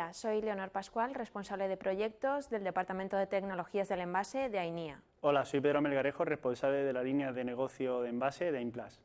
Hola, soy Leonor Pascual, responsable de proyectos del Departamento de Tecnologías del Envase de AINIA. Hola, soy Pedro Melgarejo, responsable de la línea de negocio de envase de INPLAS.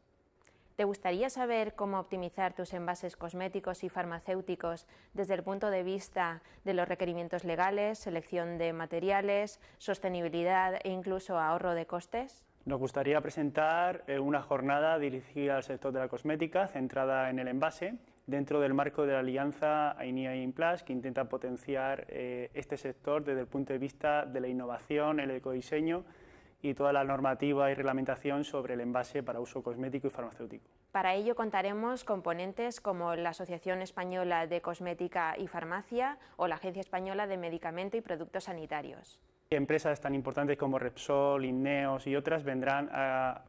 ¿Te gustaría saber cómo optimizar tus envases cosméticos y farmacéuticos desde el punto de vista de los requerimientos legales, selección de materiales, sostenibilidad e incluso ahorro de costes? Nos gustaría presentar eh, una jornada dirigida al sector de la cosmética centrada en el envase dentro del marco de la alianza INIA y que intenta potenciar eh, este sector desde el punto de vista de la innovación, el ecodiseño y toda la normativa y reglamentación sobre el envase para uso cosmético y farmacéutico. Para ello contaremos con ponentes como la Asociación Española de Cosmética y Farmacia o la Agencia Española de Medicamento y Productos Sanitarios. Empresas tan importantes como Repsol, INEOS y otras vendrán a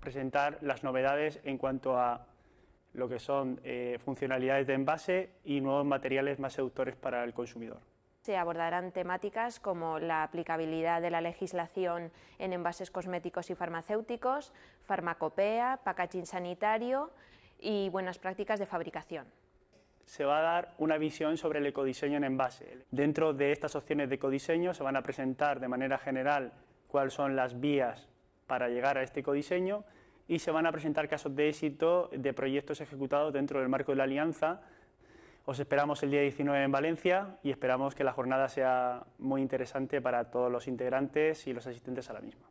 presentar las novedades en cuanto a lo que son eh, funcionalidades de envase y nuevos materiales más seductores para el consumidor. Se abordarán temáticas como la aplicabilidad de la legislación en envases cosméticos y farmacéuticos, farmacopea, packaging sanitario y buenas prácticas de fabricación se va a dar una visión sobre el ecodiseño en envase. Dentro de estas opciones de ecodiseño se van a presentar de manera general cuáles son las vías para llegar a este ecodiseño y se van a presentar casos de éxito de proyectos ejecutados dentro del marco de la alianza. Os esperamos el día 19 en Valencia y esperamos que la jornada sea muy interesante para todos los integrantes y los asistentes a la misma.